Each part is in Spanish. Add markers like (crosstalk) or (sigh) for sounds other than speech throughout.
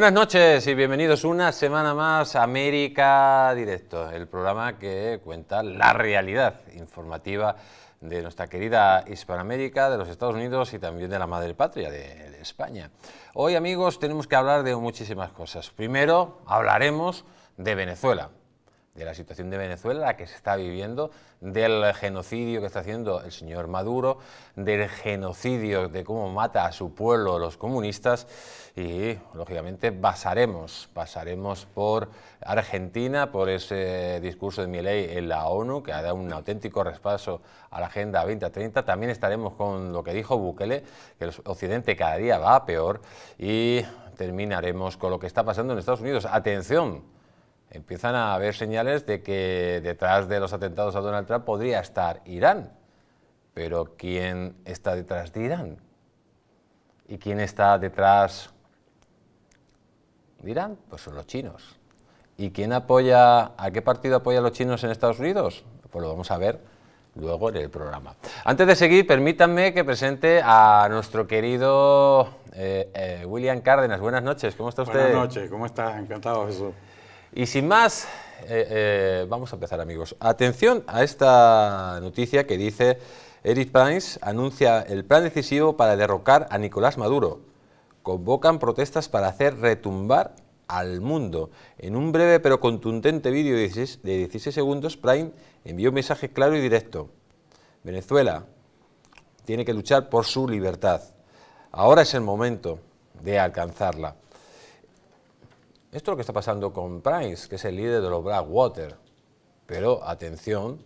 Buenas noches y bienvenidos una semana más a América Directo, el programa que cuenta la realidad informativa de nuestra querida Hispanoamérica, de los Estados Unidos y también de la madre patria, de, de España. Hoy, amigos, tenemos que hablar de muchísimas cosas. Primero, hablaremos de Venezuela de la situación de Venezuela, que se está viviendo, del genocidio que está haciendo el señor Maduro, del genocidio de cómo mata a su pueblo los comunistas y, lógicamente, pasaremos, pasaremos por Argentina, por ese discurso de Milei en la ONU, que ha dado un auténtico respaso a la Agenda 2030. También estaremos con lo que dijo Bukele, que el Occidente cada día va peor y terminaremos con lo que está pasando en Estados Unidos. Atención, empiezan a haber señales de que detrás de los atentados a Donald Trump podría estar Irán. Pero ¿quién está detrás de Irán? ¿Y quién está detrás de Irán? Pues son los chinos. ¿Y quién apoya, a qué partido apoya los chinos en Estados Unidos? Pues lo vamos a ver luego en el programa. Antes de seguir, permítanme que presente a nuestro querido eh, eh, William Cárdenas. Buenas noches, ¿cómo está usted? Buenas noches, ¿cómo está? Encantado, Jesús. Y sin más, eh, eh, vamos a empezar amigos. Atención a esta noticia que dice Eric Pines anuncia el plan decisivo para derrocar a Nicolás Maduro. Convocan protestas para hacer retumbar al mundo. En un breve pero contundente vídeo de 16, segundos, Prime envió un mensaje claro y directo. Venezuela tiene que luchar por su libertad. Ahora es el momento de alcanzarla. Esto es lo que está pasando con Price, que es el líder de los Blackwater. Pero atención,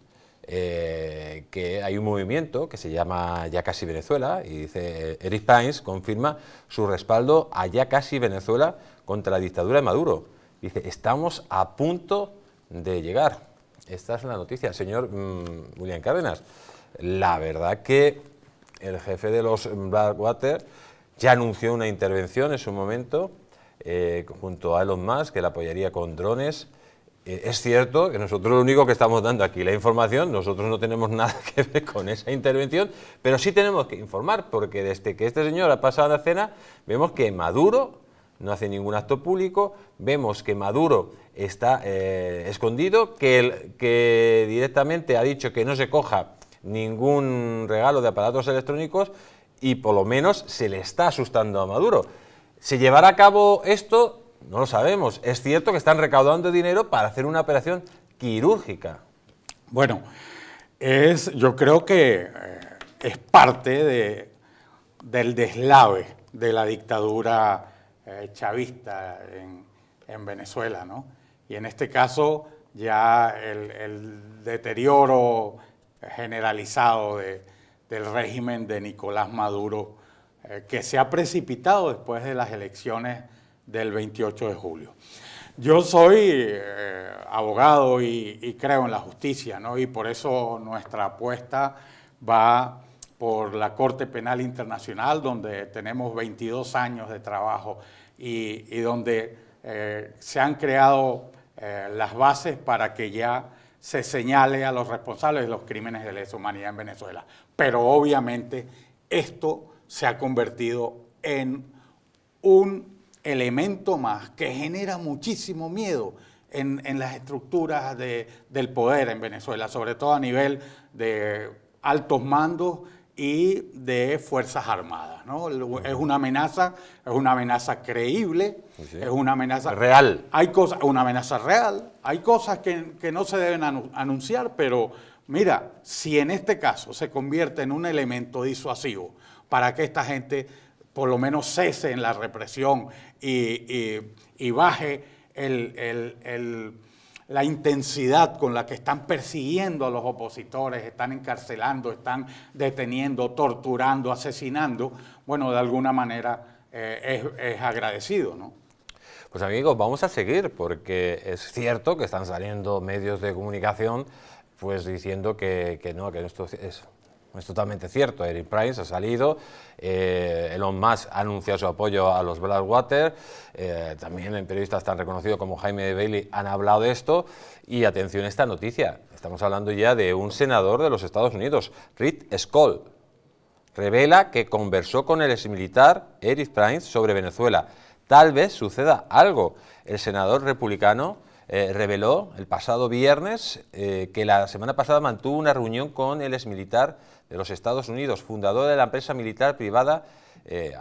eh, que hay un movimiento que se llama Ya casi Venezuela y dice eh, Eric Price confirma su respaldo a Ya casi Venezuela contra la dictadura de Maduro. Dice, estamos a punto de llegar. Esta es la noticia, señor William mm, Cárdenas. La verdad que el jefe de los Blackwater ya anunció una intervención en su momento eh, junto a Elon Musk, que la apoyaría con drones. Eh, es cierto que nosotros lo único que estamos dando aquí la información, nosotros no tenemos (laughs) nada que ver con esa intervención, pero sí tenemos que informar, porque desde que este señor ha pasado la cena, vemos que Maduro no hace ningún acto público, vemos que Maduro está eh, escondido, que, que directamente ha dicho que no se coja ningún regalo de aparatos electrónicos y por lo menos se le está asustando a Maduro. Si llevará a cabo esto? No lo sabemos. Es cierto que están recaudando dinero para hacer una operación quirúrgica. Bueno, es, yo creo que eh, es parte del deslave de la dictadura eh, chavista en, Venezuela, ¿no? Y en este caso ya el, deterioro generalizado del régimen de Nicolás Maduro eh, que se ha precipitado después de las elecciones del 28 de julio. Yo soy eh, abogado y, creo en la justicia, Y por eso nuestra apuesta va por la Corte Penal Internacional, donde tenemos 22 años de trabajo y, donde eh, se han creado las bases para que ya se señale a los responsables de los crímenes de lesa humanidad en Venezuela. Pero obviamente esto se ha convertido en un elemento más que genera muchísimo miedo en, las estructuras del poder en Venezuela, sobre todo a nivel de altos mandos y de Fuerzas Armadas. ¿no? Es una amenaza, es una amenaza creíble, es una amenaza... Real. Hay cosas, una amenaza real, hay cosas que no se deben anunciar, pero mira, si en este caso se convierte en un elemento disuasivo, para que esta gente por lo menos cese en la represión y, baje la intensidad con la que están persiguiendo a los opositores, están encarcelando, están deteniendo, torturando, asesinando, bueno, de alguna manera eh, es, agradecido, ¿no? Pues amigos, vamos a seguir porque es cierto que están saliendo medios de comunicación pues diciendo que, que no, que esto es es totalmente cierto, Eric Price ha salido, eh, Elon Musk ha anunciado su apoyo a los Blackwater, eh, también en periodistas tan reconocidos como Jaime Bailey han hablado de esto, y atención a esta noticia, estamos hablando ya de un senador de los Estados Unidos, Rick Skoll, revela que conversó con el exmilitar Eric Price sobre Venezuela. Tal vez suceda algo. El senador republicano eh, reveló el pasado viernes que la semana pasada mantuvo una reunión con el ex militar de los Estados Unidos, fundador de la empresa militar privada eh,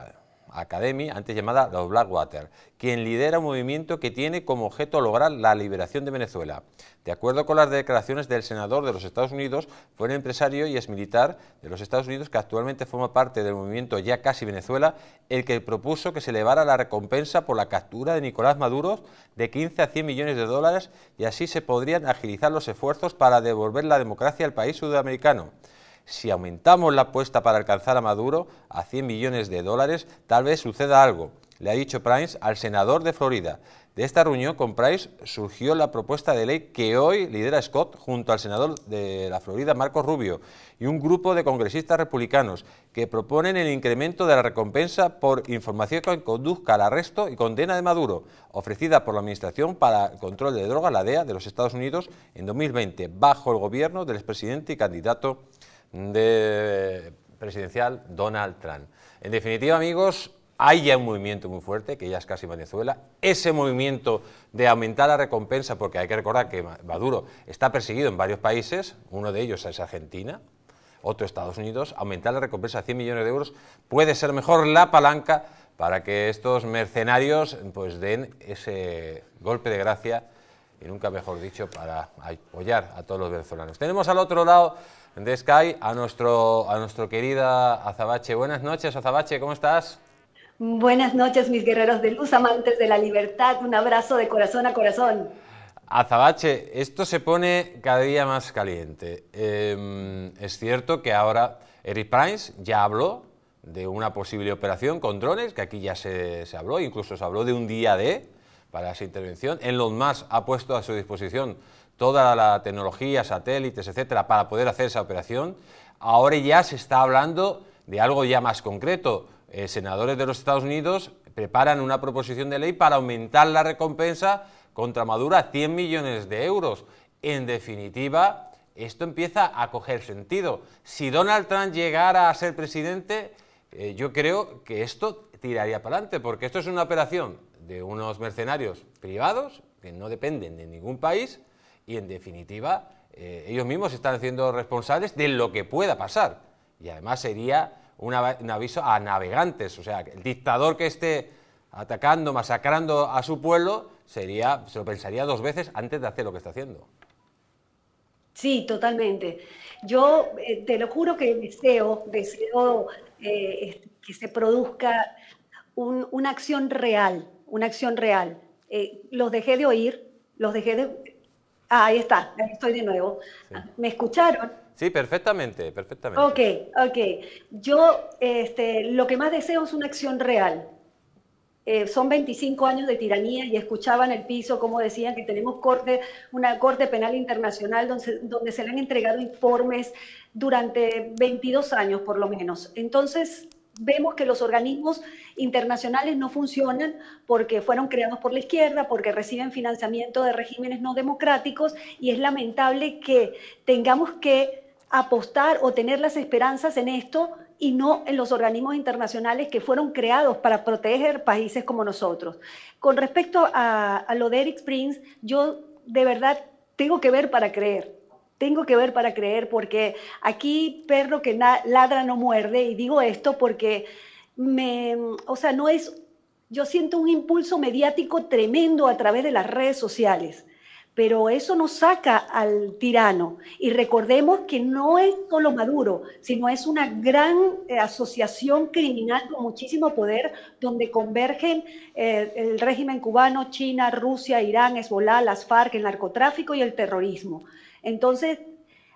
Academy, antes llamada The Blackwater, quien lidera un movimiento que tiene como objeto lograr la liberación de Venezuela. De acuerdo con las declaraciones del senador de los Estados Unidos, fue un empresario y exmilitar de los Estados Unidos que actualmente forma parte del movimiento Ya Casi Venezuela, el que propuso que se elevara la recompensa por la captura de Nicolás Maduro de 15 a 100 millones de dólares y así se podrían agilizar los esfuerzos para devolver la democracia al país sudamericano. Si aumentamos la apuesta para alcanzar a Maduro a 100 millones de dólares, tal vez suceda algo, le ha dicho Price al senador de Florida. De esta reunión con Price surgió la propuesta de ley que hoy lidera Scott junto al senador de la Florida, Marcos Rubio, y un grupo de congresistas republicanos que proponen el incremento de la recompensa por información que conduzca al arresto y condena de Maduro, ofrecida por la Administración para el Control de Drogas, la DEA, de los Estados Unidos en 2020, bajo el gobierno del expresidente y candidato de eh, presidencial Donald Trump. En definitiva, amigos, hay ya un movimiento muy fuerte, que ya es casi Venezuela, ese movimiento de aumentar la recompensa, porque hay que recordar que Maduro está perseguido en varios países, uno de ellos es Argentina, otro Estados Unidos, aumentar la recompensa a 100 millones de euros puede ser mejor la palanca para que estos mercenarios pues, den ese golpe de gracia y nunca mejor dicho, para apoyar a todos los venezolanos. Tenemos al otro lado de Sky a nuestro, a nuestro querida Azabache. Buenas noches, Azabache, ¿cómo estás? Buenas noches, mis guerreros de luz, amantes de la libertad. Un abrazo de corazón a corazón. Azabache, esto se pone cada día más caliente. Em, es cierto que ahora Eric Price ya habló de una posible operación con drones, que aquí ya se, se habló, incluso se habló de un día de, para esa intervención. Elon Musk ha puesto a su disposición toda la tecnología, satélites, etcétera, para poder hacer esa operación. Ahora ya se está hablando de algo ya más concreto. Eh, senadores de los Estados Unidos preparan una proposición de ley para aumentar la recompensa contra Maduro a 100 millones de euros. En definitiva, esto empieza a coger sentido. Si Donald Trump llegara a ser presidente, eh, yo creo que esto tiraría para adelante, porque esto es una operación de unos mercenarios privados que no dependen de ningún país y en definitiva eh, ellos mismos están siendo responsables de lo que pueda pasar. Y además sería un, aviso a navegantes, o sea, el dictador que esté atacando, masacrando a su pueblo, se lo pensaría dos veces antes de hacer lo que está haciendo. Sí, totalmente. Yo eh, te lo juro que deseo, eh, que se produzca una acción real una acción real. Eh, los dejé de oír, los dejé de... Ah, ahí está, ahí estoy de nuevo. ¿Me escucharon? Sí, perfectamente, perfectamente. Ok, ok. Yo este, lo que más deseo es una acción real. Eh, son 25 años de tiranía y escuchaban el piso como decían que tenemos corte, una corte penal internacional donde, donde se le han entregado informes durante 22 años por lo menos. Entonces, vemos que los organismos internacionales no funcionan porque fueron creados por la izquierda, porque reciben financiamiento de regímenes no democráticos y es lamentable que tengamos que apostar o tener las esperanzas en esto y no en los organismos internacionales que fueron creados para proteger países como nosotros. Con respecto a, lo de Eric Prince, yo de verdad tengo que ver para creer tengo que ver para creer porque aquí perro que ladra no muerde y digo esto porque me, o sea, no es, yo siento un impulso mediático tremendo a través de las redes sociales, pero eso nos saca al tirano. Y recordemos que no es solo Maduro, sino es una gran eh, asociación criminal con muchísimo poder donde convergen eh, el régimen cubano, China, Rusia, Irán, Hezbollah, las FARC, el narcotráfico y el terrorismo. Entonces,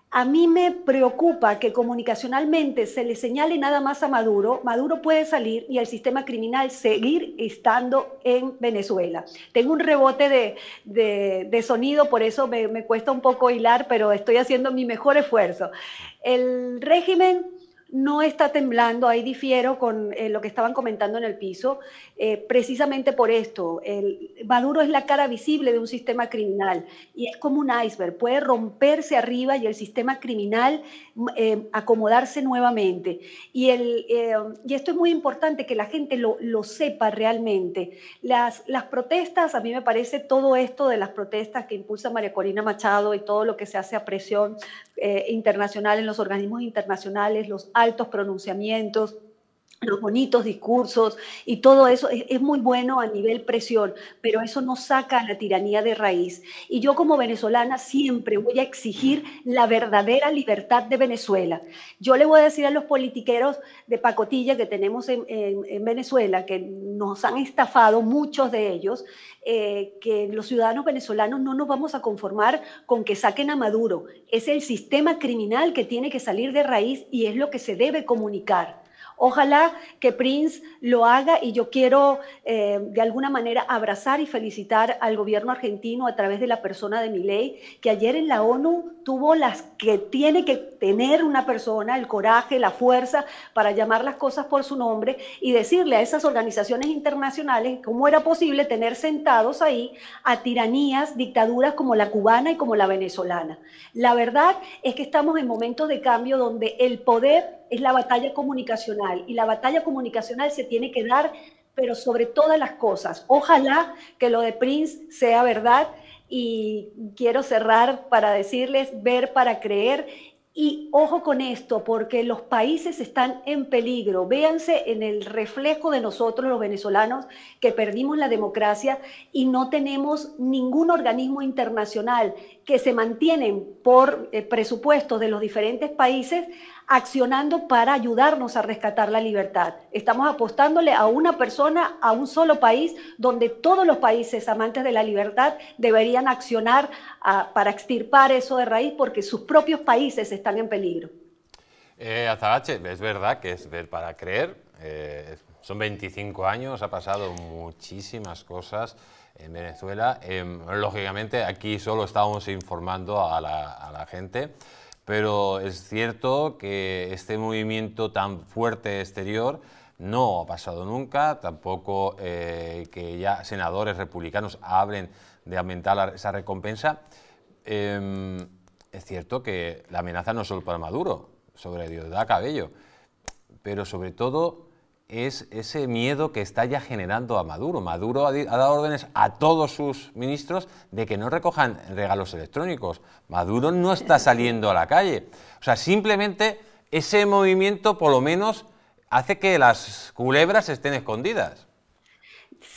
a mí me preocupa que comunicacionalmente se le señale nada más a Maduro, Maduro puede salir y el sistema criminal seguir estando en Venezuela. Tengo un rebote de, sonido, por eso me, me cuesta un poco hilar, pero estoy haciendo mi mejor esfuerzo. El régimen no está temblando, ahí difiero con eh, lo que estaban comentando en el piso, eh, precisamente por esto. El, Maduro es la cara visible de un sistema criminal y es como un iceberg, puede romperse arriba y el sistema criminal eh, acomodarse nuevamente. Y, el, y esto es muy importante que la gente lo, sepa realmente. Las, las protestas, a mí me parece todo esto de las protestas que impulsa María Corina Machado y todo lo que se hace a presión internacional en los organismos internacionales, los altos pronunciamientos los bonitos discursos y todo eso es, muy bueno a nivel presión, pero eso no saca la tiranía de raíz. Y yo como venezolana siempre voy a exigir la verdadera libertad de Venezuela. Yo le voy a decir a los politiqueros de pacotilla que tenemos en, Venezuela, que nos han estafado muchos de ellos, eh, que los ciudadanos venezolanos no nos vamos a conformar con que saquen a Maduro. Es el sistema criminal que tiene que salir de raíz y es lo que se debe comunicar. Ojalá que Prince lo haga y yo quiero eh, de alguna manera abrazar y felicitar al gobierno argentino a través de la persona de mi ley, que ayer en la ONU tuvo las que tiene que tener una persona, el coraje, la fuerza para llamar las cosas por su nombre y decirle a esas organizaciones internacionales cómo era posible tener sentados ahí a tiranías, dictaduras como la cubana y como la venezolana. La verdad es que estamos en momentos de cambio donde el poder es la batalla comunicacional y la batalla comunicacional se tiene que dar, pero sobre todas las cosas. Ojalá que lo de Prince sea verdad y quiero cerrar para decirles ver para creer y ojo con esto, porque los países están en peligro. Véanse en el reflejo de nosotros los venezolanos que perdimos la democracia y no tenemos ningún organismo internacional que se mantienen por eh, presupuestos de los diferentes países accionando para ayudarnos a rescatar la libertad. Estamos apostándole a una persona, a un solo país, donde todos los países amantes de la libertad deberían accionar ah, para extirpar eso de raíz porque sus propios países están en peligro. Eh, Azabache, es verdad que es ver para creer. Eh, son 25 años, ha pasado muchísimas cosas en Venezuela. Em, lógicamente aquí solo estamos informando a la, a la gente. Pero es cierto que este movimiento tan fuerte exterior no ha pasado nunca, tampoco eh, que ya senadores republicanos hablen de aumentar esa recompensa. Em, es cierto que la amenaza no es solo para Maduro, sobre da Cabello, pero sobre todo es ese miedo que está ya generando a Maduro. Maduro ha, dado órdenes a todos sus ministros de que no recojan regalos electrónicos. Maduro no está (laughs) saliendo a la calle. O sea, simplemente ese movimiento por lo menos hace que las culebras estén escondidas.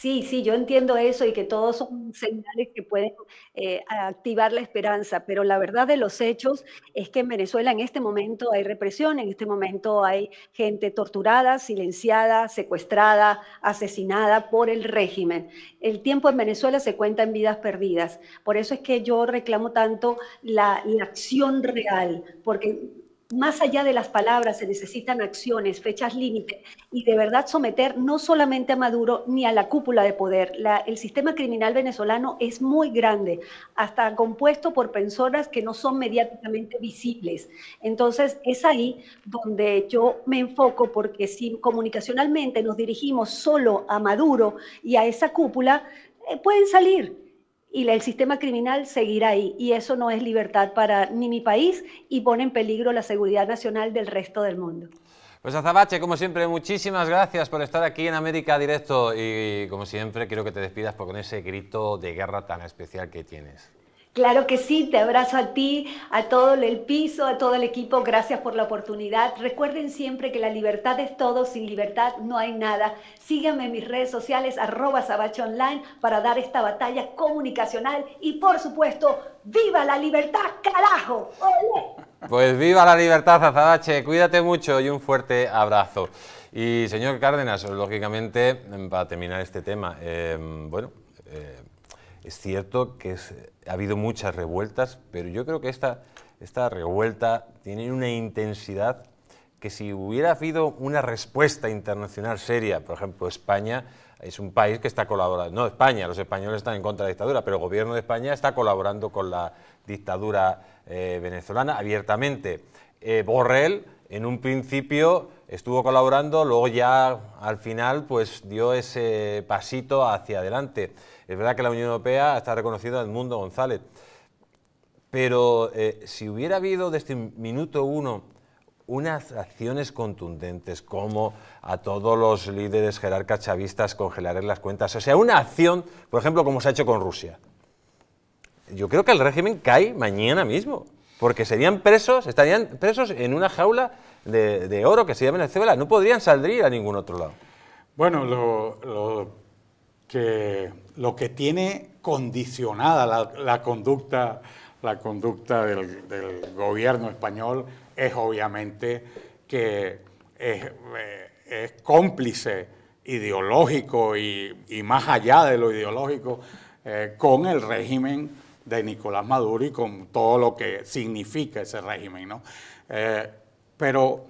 Sí, sí, yo entiendo eso y que todos son mm. señales que pueden eh, activar la esperanza, pero la verdad de los hechos es que en Venezuela en este momento hay represión, en este momento hay gente torturada, silenciada, secuestrada, asesinada por el régimen. El tiempo en Venezuela se cuenta en vidas perdidas. Por eso es que yo reclamo tanto la, la acción real, porque más allá de las palabras se necesitan acciones, fechas límite y de verdad someter no solamente a Maduro ni a la cúpula de poder. el sistema criminal venezolano es muy grande, hasta compuesto por personas que no son mediáticamente visibles. Entonces es ahí donde yo me enfoco porque si comunicacionalmente nos dirigimos solo a Maduro y a esa cúpula, eh, pueden salir y el sistema criminal seguirá ahí. Y eso no es libertad para ni mi país y pone en peligro la seguridad nacional del resto del mundo. Pues Azabache, como siempre, muchísimas gracias por estar aquí en América Directo y como siempre quiero que te despidas con ese grito de guerra tan especial que tienes. Claro que sí, te abrazo a ti, a todo el piso, a todo el equipo, gracias por la oportunidad. Recuerden siempre que la libertad es todo, sin libertad no hay nada. Síganme en mis redes sociales, arroba online, para dar esta batalla comunicacional y por supuesto, ¡viva la libertad, carajo! Pues viva la libertad, Azabache, cuídate mucho y un fuerte abrazo. Y señor Cárdenas, lógicamente, para terminar este tema, eh, bueno... Eh, es cierto que ha habido muchas revueltas, pero yo creo que esta, revuelta tiene una intensidad que si hubiera habido una respuesta internacional seria, por ejemplo, España es un país que está colaborando, no España, los españoles están en contra de la dictadura, pero el gobierno de España está colaborando con la dictadura eh, venezolana abiertamente. Eh, Borrell, en un principio, estuvo colaborando, luego ya al final, pues dio ese pasito hacia adelante. Es verdad que la Unión Europea está reconocida a mundo, González, pero eh, si hubiera habido desde el este minuto uno unas acciones contundentes, como a todos los líderes jerarcas chavistas en las cuentas, o sea, una acción, por ejemplo, como se ha hecho con Rusia. Yo creo que el régimen cae mañana mismo, porque serían presos, estarían presos en una jaula de, oro que se llama Venezuela, no podrían salir a ningún otro lado. Bueno, lo que lo que tiene condicionada la, conducta, la conducta del, gobierno español es obviamente que es, eh, cómplice ideológico y, más allá de lo ideológico eh, con el régimen de Nicolás Maduro y con todo lo que significa ese régimen. ¿no? Eh, pero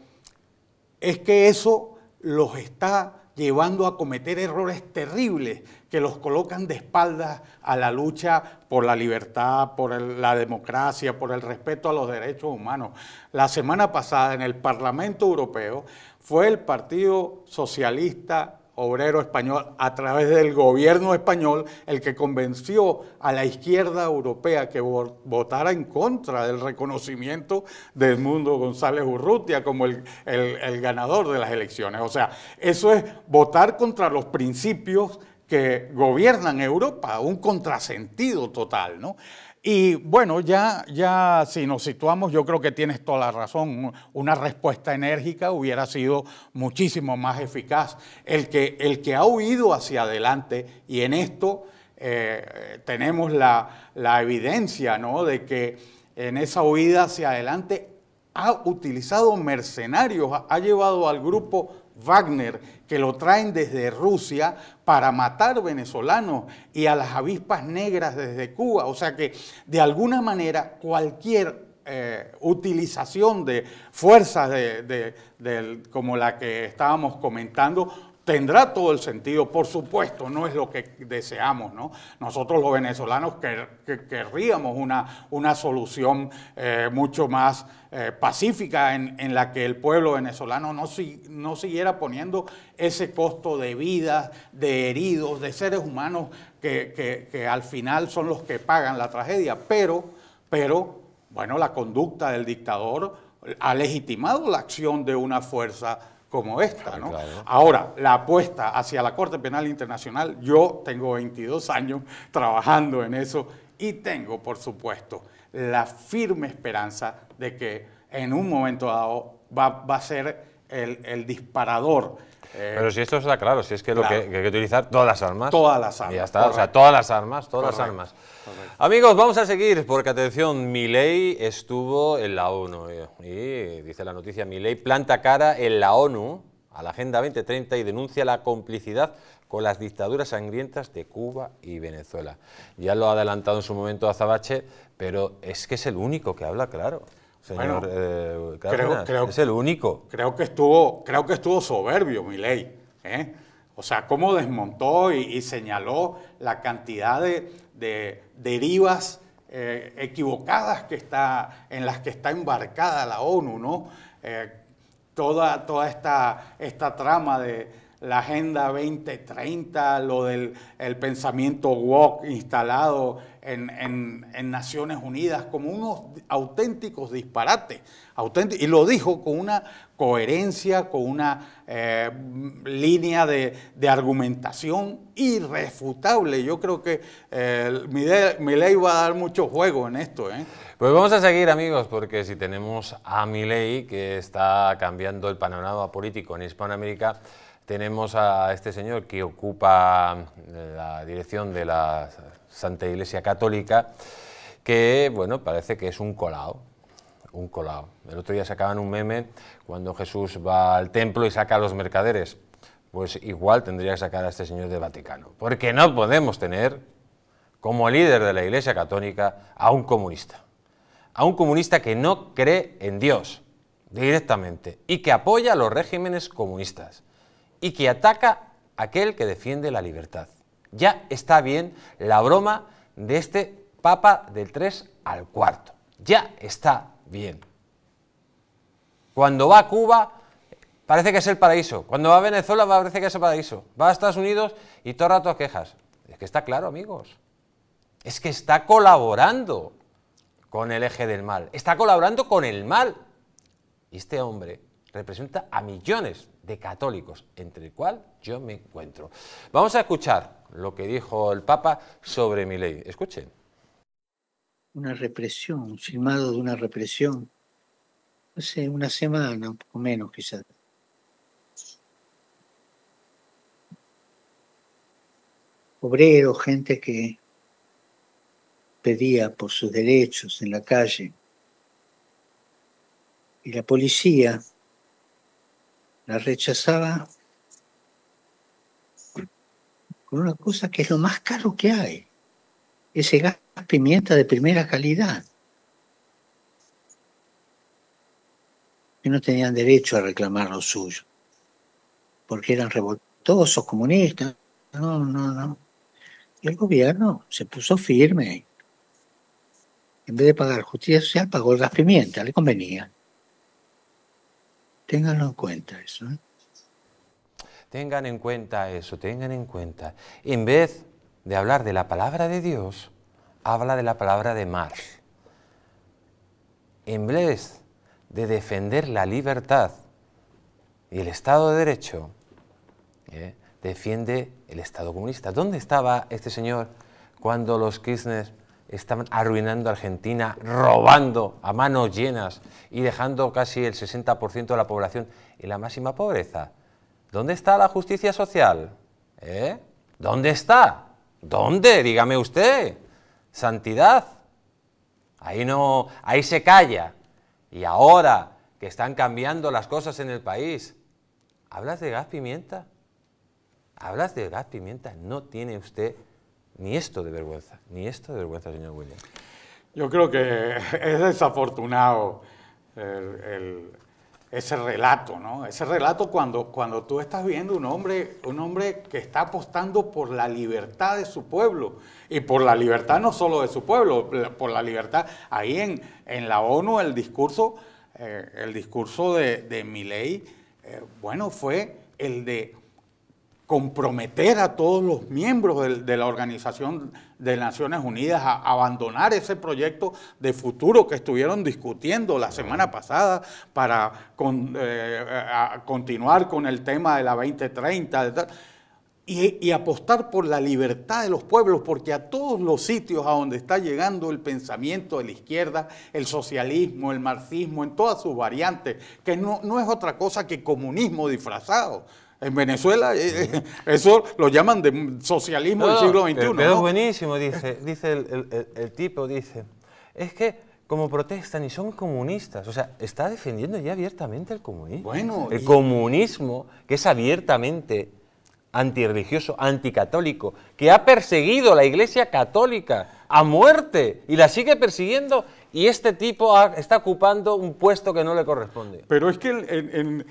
es que eso los está llevando a cometer errores terribles que los colocan de espaldas a la lucha por la libertad, por la democracia, por el respeto a los derechos humanos. La semana pasada en el Parlamento Europeo fue el Partido Socialista obrero español, a través del gobierno español, el que convenció a la izquierda europea que votara en contra del reconocimiento de Edmundo González Urrutia como el, el ganador de las elecciones. O sea, eso es votar contra los principios que gobiernan Europa, un contrasentido total, ¿no? Y bueno, ya, ya si nos situamos, yo creo que tienes toda la razón. Una respuesta enérgica hubiera sido muchísimo más eficaz. El que, el que ha huido hacia adelante, y en esto eh, tenemos la, la evidencia ¿no? de que en esa huida hacia adelante ha utilizado mercenarios, ha llevado al grupo Wagner, que lo traen desde Rusia para matar venezolanos y a las avispas negras desde Cuba. O sea que de alguna manera cualquier eh, utilización de fuerzas como la que estábamos comentando tendrá todo el sentido. Por supuesto, no es lo que deseamos, ¿no? Nosotros los venezolanos querríamos una, una solución eh, mucho más eh, pacífica en, la que el pueblo venezolano no, no siguiera poniendo ese costo de vidas, de heridos, de seres humanos que, al final son los que pagan la tragedia. Pero, pero, bueno, la conducta del dictador ha legitimado la acción de una fuerza como esta. ¿no? Ahora, la apuesta hacia la Corte Penal Internacional, yo tengo 22 años trabajando en eso y tengo, por supuesto, la firme esperanza de que en un momento dado va, a ser el, disparador eh, Pero si esto está claro, si es que, Lo que, hay que utilizar todas las armas. Todas las armas. ya está, o sea, todas las armas, todas las armas. Amigos, vamos a seguir, porque atención, Milei estuvo en la ONU. Eh, y dice la noticia, Milei planta cara en la ONU a la Agenda 2030 y denuncia la complicidad con las dictaduras sangrientas de Cuba y Venezuela. Ya lo ha adelantado en su momento Azabache, pero es que es el único que habla claro. Señor, eh, creo, es el único. Creo que estuvo, creo que estuvo soberbio Milei. ley. ¿eh? O sea, cómo desmontó y, señaló la cantidad de, derivas eh, equivocadas que está, en las que está embarcada la ONU, ¿no? Eh, toda, toda esta, esta trama de, la Agenda 2030, lo del pensamiento WOC instalado en, Naciones Unidas, como unos auténticos disparates. y lo dijo con una coherencia, con una eh, línea de, argumentación irrefutable. Yo creo que eh, mi ley va a dar mucho juego en esto. ¿eh? Pues vamos a seguir, amigos, porque si tenemos a mi ley que está cambiando el panorama político en Hispanoamérica, tenemos a este señor que ocupa eh, la dirección de la Santa Iglesia Católica, que, bueno, parece que es un colado, un colado. El otro día sacaban un meme cuando Jesús va al templo y saca a los mercaderes. Pues igual tendría que sacar a este señor del Vaticano. Porque no podemos tener como líder de la Iglesia Católica a un comunista. A un comunista que no cree en Dios directamente y que apoya a los regímenes comunistas y que ataca a aquel que defiende la libertad. Ya está bien la broma de este Papa del 3 al 4. Ya está bien. Cuando va a Cuba, parece que es el paraíso. Cuando va a Venezuela, parece que es el paraíso. Va a Estados Unidos y todo el rato quejas. Es que está claro, amigos. Es que está colaborando con el eje del mal. Está colaborando con el mal. Y este hombre representa a millones de católicos, entre el cual yo me encuentro. Vamos a escuchar lo que dijo el Papa sobre mi ley. Escuchen. Una represión, un filmado de una represión. Hace una semana, un poco menos quizás. Obrero, gente que pedía por sus derechos en la calle. Y la policía la rechazaba con una cosa que es lo más caro que hay, ese gas pimienta de primera calidad. Y no tenían derecho a reclamar lo suyo, porque eran revoltosos, comunistas. No, no, no. Y el gobierno se puso firme. En vez de pagar justicia social, pagó el gas pimienta, le convenía. Ténganlo en cuenta eso. ¿eh? Tengan en cuenta eso, tengan en cuenta. En vez de hablar de la palabra de Dios, habla de la palabra de Marx. En vez de defender la libertad y el Estado de Derecho, ¿eh? defiende el Estado comunista. ¿Dónde estaba este señor cuando los Kirchner están arruinando a Argentina, robando a manos llenas y dejando casi el 60% de la población en la máxima pobreza. ¿Dónde está la justicia social? ¿Eh? ¿Dónde está? ¿Dónde? Dígame usted. Santidad. Ahí no, ahí se calla. Y ahora que están cambiando las cosas en el país, ¿hablas de gas pimienta? ¿Hablas de gas pimienta? No tiene usted ni esto de vergüenza, ni esto de vergüenza, señor William. Yo creo que (laughs) es desafortunado ese relato, ¿no? Ese relato cuando, cuando tú estás viendo un hombre, un hombre que está apostando por la libertad de su pueblo, y por la libertad no solo de su pueblo, por la libertad. Ahí en, en la ONU el discurso, eh, el discurso de, de Miley, eh, bueno, fue el de comprometer a todos los miembros de, la Organización de Naciones Unidas a abandonar ese proyecto de futuro que estuvieron discutiendo la semana pasada para eh, continuar con el tema de la 2030. y, apostar por la libertad de los pueblos, porque a todos los sitios a donde está llegando el pensamiento de la izquierda, el socialismo, el marxismo, en todas sus variantes, que no, no es otra cosa que comunismo disfrazado en Venezuela, eh, eh, eso lo llaman de socialismo del siglo XXI. Pero, es buenísimo, dice, dice el, tipo, dice, es que como protestan y son comunistas, o sea, está defendiendo ya abiertamente el comunismo. el comunismo, que es abiertamente antirreligioso, anticatólico, que ha perseguido la Iglesia católica a muerte y la sigue persiguiendo y este tipo está ocupando un puesto que no le corresponde. Pero es que en,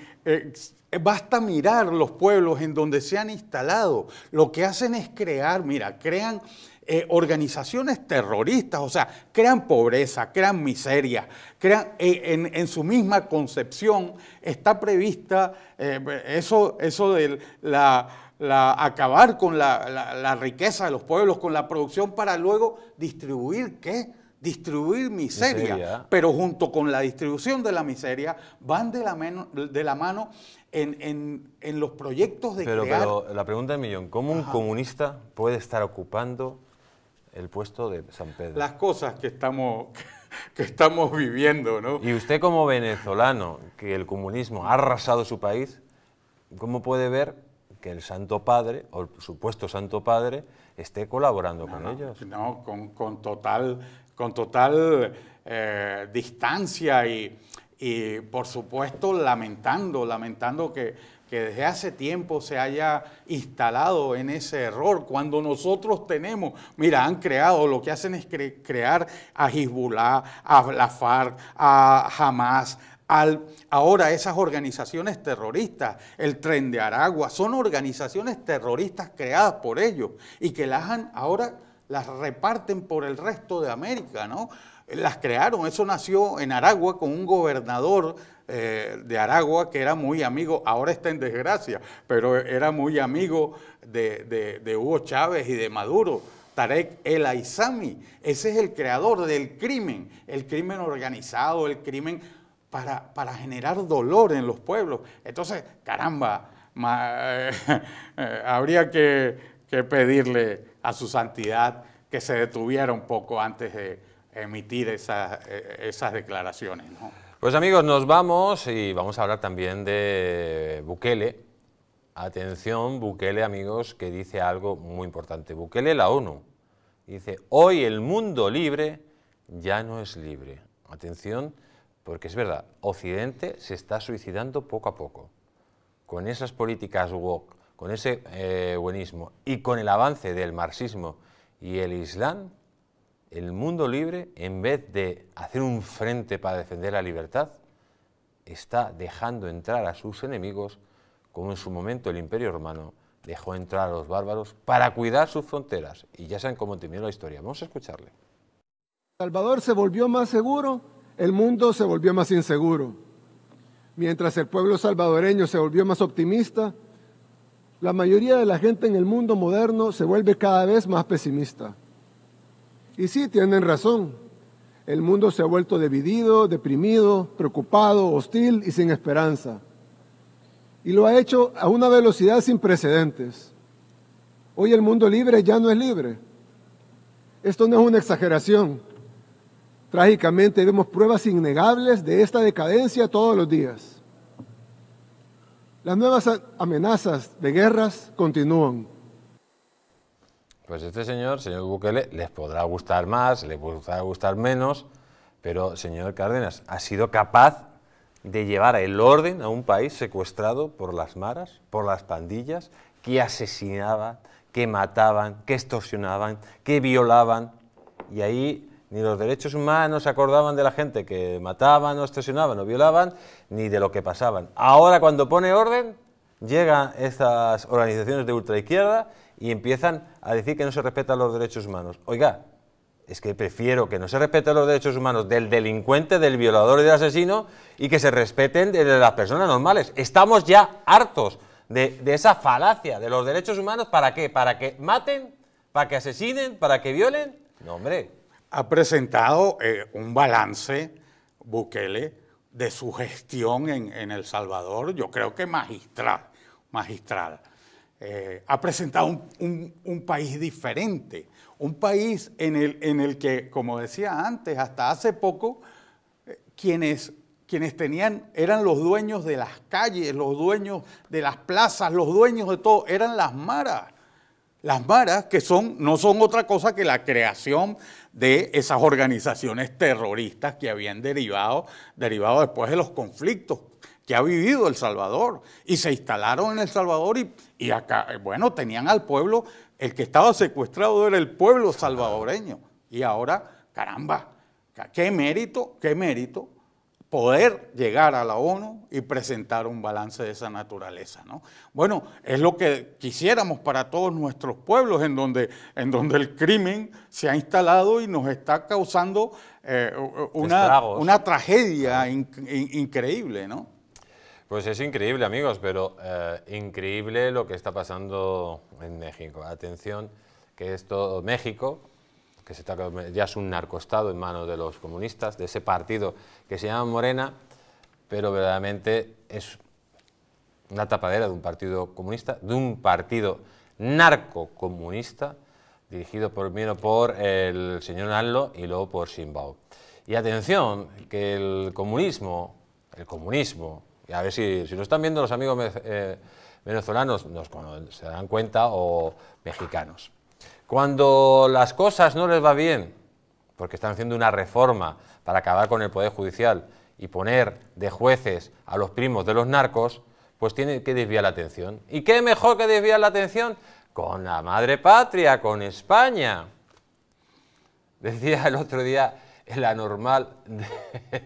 Basta mirar los pueblos en donde se han instalado. Lo que hacen es crear, mira, crean eh, organizaciones terroristas, o sea, crean pobreza, crean miseria, crean, eh, en, su misma concepción está prevista eh, eso, eso de la, acabar con la, la riqueza de los pueblos, con la producción, para luego distribuir qué? distribuir miseria, pero junto con la distribución de la miseria van de la, mano, de la mano en, en, los proyectos de pero, Pero la pregunta de millón, ¿cómo un comunista puede estar ocupando el puesto de San Pedro? Las cosas que estamos, (laughs) que estamos viviendo, ¿no? Y usted como venezolano, que el comunismo ha arrasado su país, ¿cómo puede ver que el Santo Padre, o el supuesto Santo Padre, esté colaborando con ellos. No, con, con total con total eh, distancia y, por supuesto lamentando, lamentando que, desde hace tiempo se haya instalado en ese error, cuando nosotros tenemos, mira, han creado, lo que hacen es crear a Hezbollah, a la FARC, a Hamas, al, ahora esas organizaciones terroristas, el tren de Aragua, son organizaciones terroristas creadas por ellos y que las han ahora las reparten por el resto de América, ¿no? Las crearon, eso nació en Aragua con un gobernador eh, de Aragua que era muy amigo, ahora está en desgracia, pero era muy amigo de, Hugo Chávez y de Maduro. Tarek El Aizami, ese es el creador del crimen, el crimen organizado, el crimen para, generar dolor en los pueblos. Entonces, caramba, (laughs) eh, habría que pedirle a su santidad que se detuviera un poco antes de emitir esas, eh, esas declaraciones. Pues amigos, nos vamos y vamos a hablar también de Bukele. Atención, Bukele, amigos, que dice algo muy importante. Bukele, la ONU, dice, hoy el mundo libre ya no es libre. Atención, porque es verdad, Occidente se está suicidando poco a poco. Con esas políticas woke con ese eh, buenismo y con el avance del marxismo y el islam, el mundo libre, en vez de hacer un frente para defender la libertad, está dejando entrar a sus enemigos, como en su momento el Imperio Romano dejó entrar a los bárbaros para cuidar sus fronteras. Y ya saben cómo terminó la historia. Vamos a escucharle. Salvador se volvió más seguro, el mundo se volvió más inseguro. Mientras el pueblo salvadoreño se volvió más optimista, la mayoría de la gente en el mundo moderno se vuelve cada vez más pesimista. Y sí, tienen razón. El mundo se ha vuelto dividido, deprimido, preocupado, hostil y sin esperanza. Y lo ha hecho a una velocidad sin precedentes. Hoy el mundo libre ya no es libre. Esto no es una exageración. Trágicamente vemos pruebas innegables de esta decadencia todos los días. Las nuevas amenazas de guerras continúan. Pues este señor, señor Bukele, les podrá gustar más, les podrá gustar menos, pero señor Cárdenas, ¿ha sido capaz de llevar el orden a un país secuestrado por las maras, por las pandillas, que asesinaban, que mataban, que extorsionaban, que violaban? Y ahí ni los derechos humanos se acordaban de la gente que mataban o extorsionaban o violaban, ni de lo que pasaban. Ahora cuando pone orden, llegan estas organizaciones de ultraizquierda y empiezan a decir que no se respetan los derechos humanos. Oiga, es que prefiero que no se respeten los derechos humanos del delincuente, del violador y del asesino y que se respeten de las personas normales. Estamos ya hartos de, de esa falacia de los derechos humanos. ¿Para qué? ¿Para que maten? ¿Para que asesinen? ¿Para que violen? No, hombre ha presentado eh, un balance, Bukele, de su gestión en, El Salvador, yo creo que magistral, magistral. Eh, ha presentado un, país diferente, un país en el, que, como decía antes, hasta hace poco, eh, quienes, quienes tenían, eran los dueños de las calles, los dueños de las plazas, los dueños de todo, eran las maras las maras, que son, no son otra cosa que la creación de esas organizaciones terroristas que habían derivado, derivado después de los conflictos que ha vivido El Salvador. Y se instalaron en El Salvador y, y acá, bueno, tenían al pueblo, el que estaba secuestrado era el pueblo salvadoreño. Y ahora, caramba, qué mérito, qué mérito poder llegar a la ONU y presentar un balance de esa naturaleza. Bueno, es lo que quisiéramos para todos nuestros pueblos en donde, en donde el crimen se ha instalado y nos está causando eh, una, tragedia increíble. ¿no? Pues es increíble, amigos, pero eh, increíble lo que está pasando en México. Atención, que esto, México, que se ya es un narcoestado en manos de los comunistas, de ese partido que se llama Morena, pero verdaderamente es una tapadera de un partido comunista, de un partido narcocomunista, dirigido primero por el señor Anlo y luego por Simbao. Y atención, que el comunismo, el comunismo, y a ver si, si lo están viendo los amigos eh, venezolanos, se dan cuenta, o mexicanos. Cuando las cosas no les va bien, porque están haciendo una reforma para acabar con el Poder Judicial y poner de jueces a los primos de los narcos, pues tienen que desviar la atención. ¿Y qué mejor que desviar la atención? Con la madre patria, con España. Decía el otro día el anormal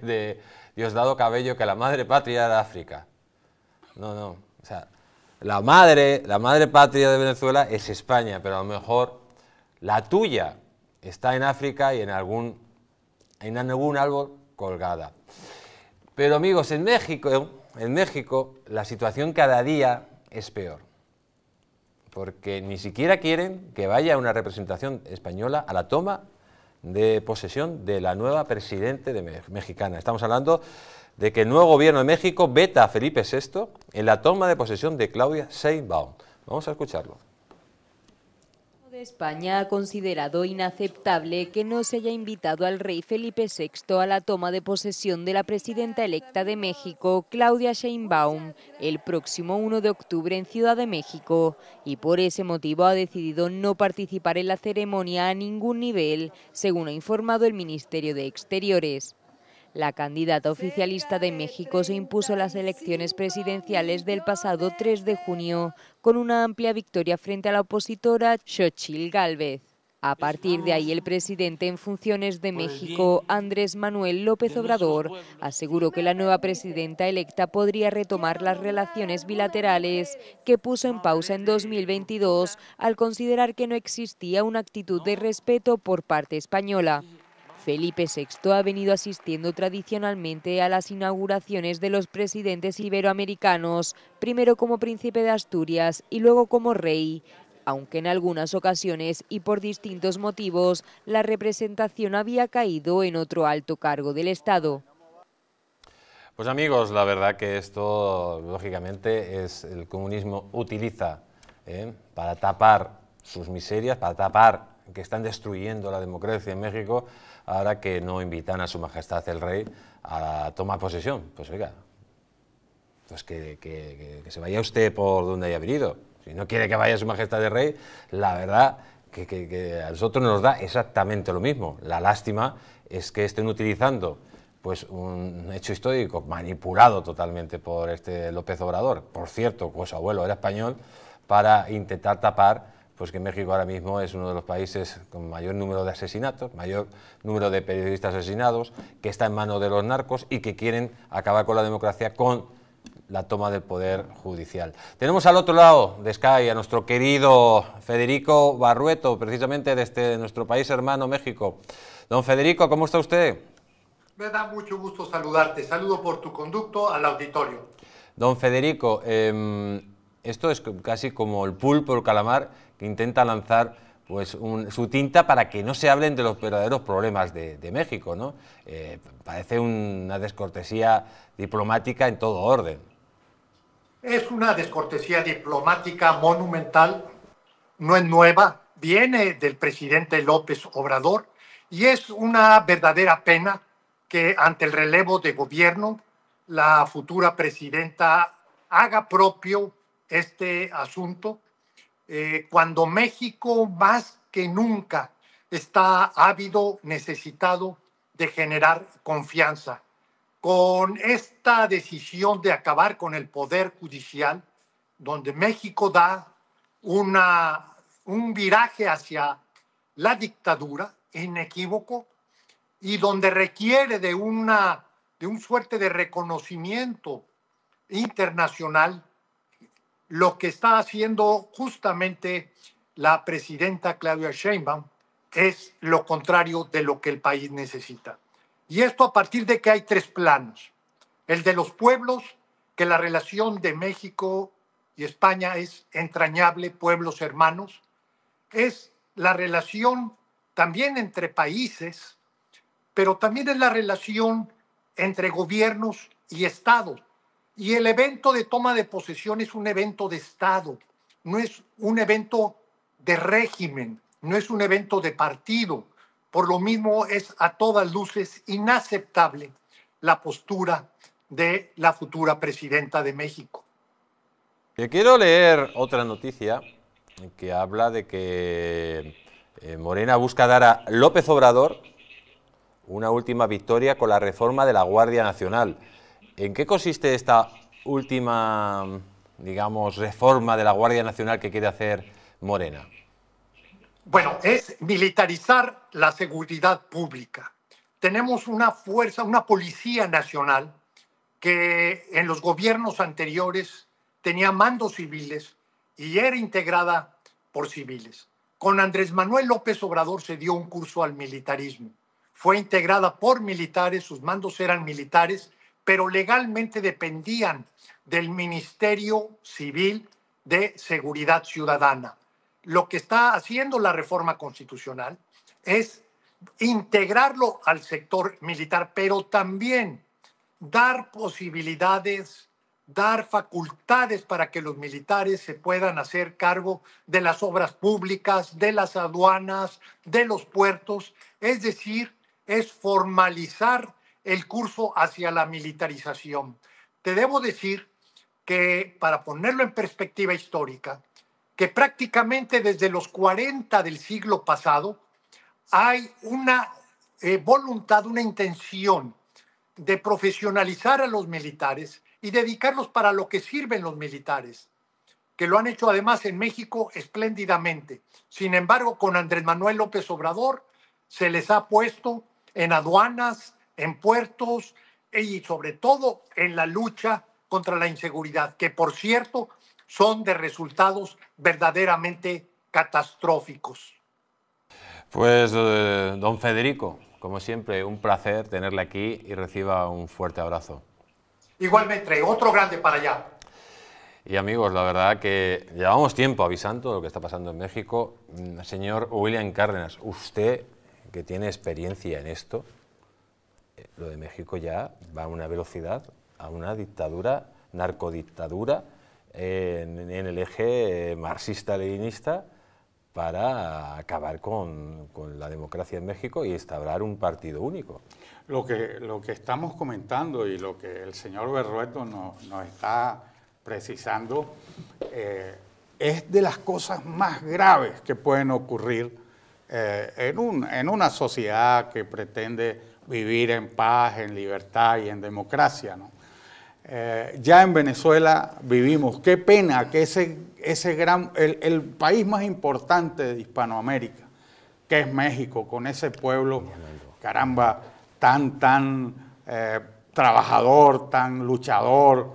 de, Diosdado Cabello que la madre patria era África. No, no. O sea, la madre, la madre patria de Venezuela es España, pero a lo mejor la tuya está en África y en algún, en algún árbol colgada. Pero amigos, en México, en México la situación cada día es peor, porque ni siquiera quieren que vaya una representación española a la toma de posesión de la nueva presidente mexicana. Estamos hablando de que el nuevo gobierno de México veta a Felipe VI en la toma de posesión de Claudia Sheinbaum. Vamos a escucharlo. España ha considerado inaceptable que no se haya invitado al rey Felipe VI a la toma de posesión de la presidenta electa de México, Claudia Sheinbaum, el próximo 1 de octubre en Ciudad de México, y por ese motivo ha decidido no participar en la ceremonia a ningún nivel, según ha informado el Ministerio de Exteriores. La candidata oficialista de México se impuso las elecciones presidenciales del pasado 3 de junio, con una amplia victoria frente a la opositora Xochil Gálvez. A partir de ahí, el presidente en funciones de México, Andrés Manuel López Obrador, aseguró que la nueva presidenta electa podría retomar las relaciones bilaterales que puso en pausa en 2022 al considerar que no existía una actitud de respeto por parte española. Felipe VI ha venido asistiendo tradicionalmente a las inauguraciones de los presidentes iberoamericanos, primero como príncipe de Asturias y luego como rey, aunque en algunas ocasiones y por distintos motivos la representación había caído en otro alto cargo del Estado. Pues amigos, la verdad que esto, lógicamente, es el comunismo utiliza ¿eh? para tapar sus miserias, para tapar que están destruyendo la democracia en México, ahora que no invitan a su majestad el rey a tomar posesión. Pues oiga, pues que, que, se vaya usted por donde haya venido. Si no quiere que vaya su majestad el rey, la verdad que, que a nosotros nos da exactamente lo mismo. La lástima es que estén utilizando pues un hecho histórico manipulado totalmente por este López Obrador, por cierto, su abuelo era español, para intentar tapar pues que México ahora mismo es uno de los países con mayor número de asesinatos, mayor número de periodistas asesinados, que está en manos de los narcos y que quieren acabar con la democracia con la toma del poder judicial. Tenemos al otro lado de Sky a nuestro querido Federico Barrueto, precisamente desde nuestro país hermano México. Don Federico, ¿cómo está usted? Me da mucho gusto saludarte. Saludo por tu conducto al auditorio. Don Federico, em, esto es casi como el pulpo el calamar que intenta lanzar pues, su tinta para que no se hablen de los verdaderos problemas de, México. ¿no? Eh, parece una descortesía diplomática en todo orden. Es una descortesía diplomática monumental, no es nueva, viene del presidente López Obrador y es una verdadera pena que ante el relevo de gobierno la futura presidenta haga propio este asunto, eh, cuando México más que nunca está ávido, necesitado de generar confianza. Con esta decisión de acabar con el poder judicial, donde México da una, un viraje hacia la dictadura inequívoco y donde requiere de una de un suerte de reconocimiento internacional lo que está haciendo justamente la presidenta Claudia Sheinbaum es lo contrario de lo que el país necesita. Y esto a partir de que hay tres planos. El de los pueblos, que la relación de México y España es entrañable, pueblos hermanos. Es la relación también entre países, pero también es la relación entre gobiernos y estados, y el evento de toma de posesión es un evento de Estado, no es un evento de régimen, no es un evento de partido. Por lo mismo es a todas luces inaceptable la postura de la futura presidenta de México. Yo quiero leer otra noticia que habla de que eh, Morena busca dar a López Obrador una última victoria con la reforma de la Guardia Nacional. ¿En qué consiste esta última, digamos, reforma de la Guardia Nacional que quiere hacer Morena? Bueno, es militarizar la seguridad pública. Tenemos una fuerza, una policía nacional que en los gobiernos anteriores tenía mandos civiles y era integrada por civiles. Con Andrés Manuel López Obrador se dio un curso al militarismo. Fue integrada por militares, sus mandos eran militares pero legalmente dependían del Ministerio Civil de Seguridad Ciudadana. Lo que está haciendo la reforma constitucional es integrarlo al sector militar, pero también dar posibilidades, dar facultades para que los militares se puedan hacer cargo de las obras públicas, de las aduanas, de los puertos. Es decir, es formalizar el curso hacia la militarización. Te debo decir que, para ponerlo en perspectiva histórica, que prácticamente desde los 40 del siglo pasado hay una eh, voluntad, una intención de profesionalizar a los militares y dedicarlos para lo que sirven los militares, que lo han hecho además en México espléndidamente. Sin embargo, con Andrés Manuel López Obrador se les ha puesto en aduanas, en puertos y sobre todo en la lucha contra la inseguridad, que por cierto son de resultados verdaderamente catastróficos. Pues, eh, don Federico, como siempre, un placer tenerle aquí y reciba un fuerte abrazo. Igualmente, otro grande para allá. Y amigos, la verdad que llevamos tiempo avisando de lo que está pasando en México. Mm, señor William Cárdenas, usted que tiene experiencia en esto, lo de México ya va a una velocidad, a una dictadura, narcodictadura, en, el eje eh, marxista-leninista para acabar con, la democracia en México y instaurar un partido único. Lo que, lo que estamos comentando y lo que el señor Berrueto nos, está precisando eh, es de las cosas más graves que pueden ocurrir eh, en, en, una sociedad que pretende vivir en paz, en libertad y en democracia. ¿no? Eh, ya en Venezuela vivimos, qué pena que ese, gran, el, país más importante de Hispanoamérica, que es México, con ese pueblo, caramba, tan, tan eh, trabajador, tan luchador,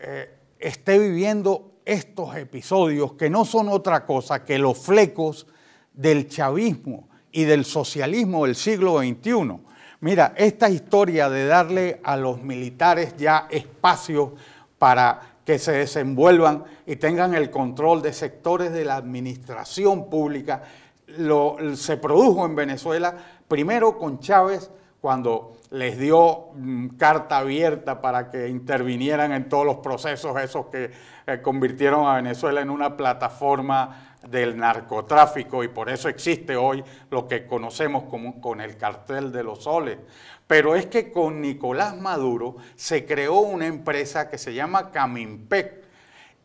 eh, esté viviendo estos episodios que no son otra cosa que los flecos del chavismo y del socialismo del siglo XXI. Mira, esta historia de darle a los militares ya espacio para que se desenvuelvan y tengan el control de sectores de la administración pública, lo, se produjo en Venezuela, primero con Chávez, cuando les dio mm, carta abierta para que intervinieran en todos los procesos esos que eh, convirtieron a Venezuela en una plataforma del narcotráfico y por eso existe hoy lo que conocemos como con el cartel de los soles. Pero es que con Nicolás Maduro se creó una empresa que se llama Camimpec.